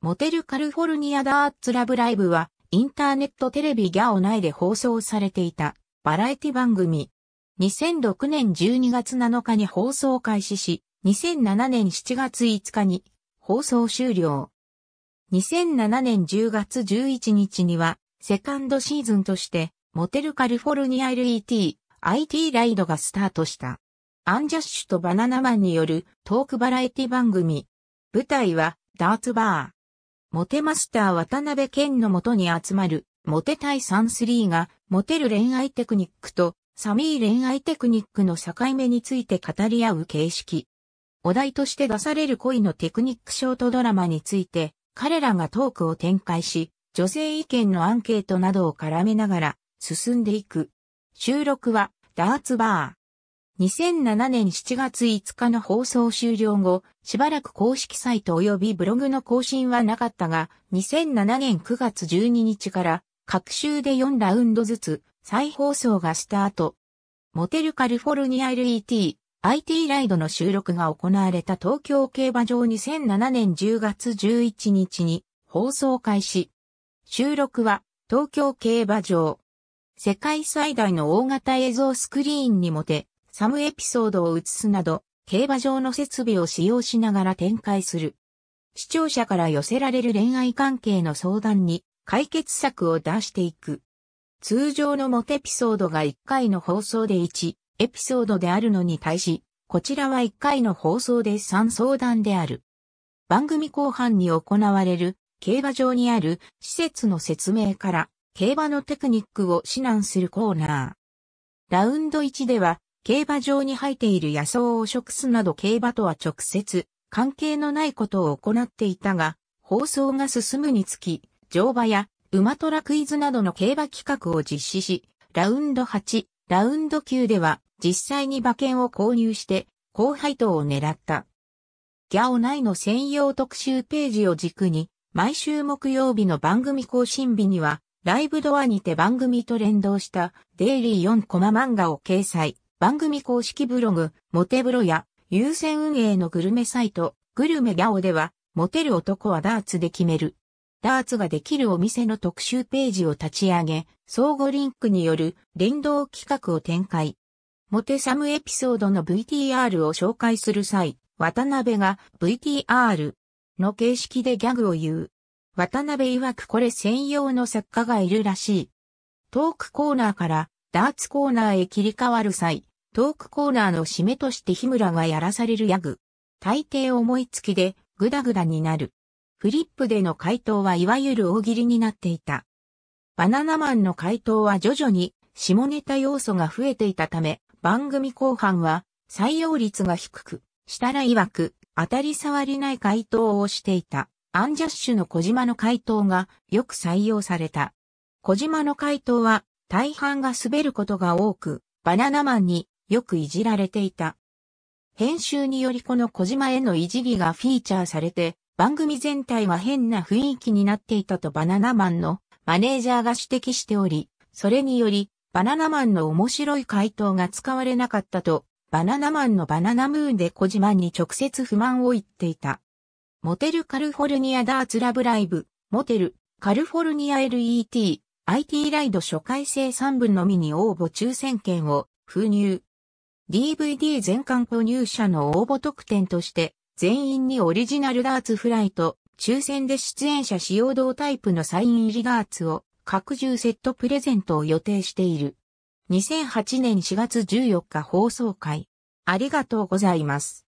モテルカルフォルニアダーツラブライブは、インターネットテレビギャオ内で放送されていた、バラエティ番組。2006年12月7日に放送開始し、2007年7月5日に放送終了。2007年10月11日には、セカンドシーズンとして、モテルカルフォルニア LET、IT ライドがスタートした。アンジャッシュとバナナマンによるトークバラエティ番組。舞台はダーツバー。モテマスター渡辺健のもとに集まる、モテ対33が、モテる恋愛テクニックと、サミー恋愛テクニックの境目について語り合う形式。お題として出される恋のテクニックショートドラマについて、彼らがトークを展開し、女性意見のアンケートなどを絡めながら進んでいく。収録はダーツバー。2007年7月5日の放送終了後、しばらく公式サイト及びブログの更新はなかったが、2007年9月12日から、各週で4ラウンドずつ、再放送がスタート。モテルカルフォルニア LET、IT ライドの収録が行われた東京競馬場2007年10月11日に放送開始。収録は東京競馬場。世界最大の大型映像スクリーンにもて、サムエピソードを映すなど、競馬場の設備を使用しながら展開する。視聴者から寄せられる恋愛関係の相談に解決策を出していく。通常のモテピソードが1回の放送で1エピソードであるのに対し、こちらは1回の放送で3相談である。番組後半に行われる競馬場にある施設の説明から競馬のテクニックを指南するコーナー。ラウンド1では競馬場に生えている野草を食すなど競馬とは直接関係のないことを行っていたが、放送が進むにつき、乗馬や馬トラクイズなどの競馬企画を実施し、ラウンド8、ラウンド9では実際に馬券を購入して高配当を狙った。ギャオ内の専用特集ページを軸に、毎週木曜日の番組更新日には、ライブドアにて番組と連動したデイリー4コマ漫画を掲載。番組公式ブログ、モテブロや、優先運営のグルメサイト、グルメギャオでは、モテる男はダーツで決める。ダーツができるお店の特集ページを立ち上げ、相互リンクによる連動企画を展開。モテサムエピソードの VTR を紹介する際、渡辺が VTR の形式でギャグを言う。渡辺曰くこれ専用の作家がいるらしい。トークコーナーからダーツコーナーへ切り替わる際、トークコーナーの締めとして日村がやらされるヤグ。大抵思いつきで、グダグダになる。フリップでの回答はいわゆる大喜りになっていた。バナナマンの回答は徐々に下ネタ要素が増えていたため、番組後半は採用率が低く、したら曰く当たり障りない回答をしていた。アンジャッシュの小島の回答がよく採用された。小島の回答は大半が滑ることが多く、バナナマンによくいじられていた。編集によりこの小島へのいじりがフィーチャーされて、番組全体は変な雰囲気になっていたとバナナマンのマネージャーが指摘しており、それにより、バナナマンの面白い回答が使われなかったと、バナナマンのバナナムーンで小島に直接不満を言っていた。モテルカルフォルニアダーツラブライブ、モテル、カルフォルニア LET、IT ライド初回生3分のみに応募抽選券を封入。DVD 全巻購入者の応募特典として、全員にオリジナルダーツフライと、抽選で出演者使用同タイプのサイン入りダーツを、拡充セットプレゼントを予定している。2008年4月14日放送会。ありがとうございます。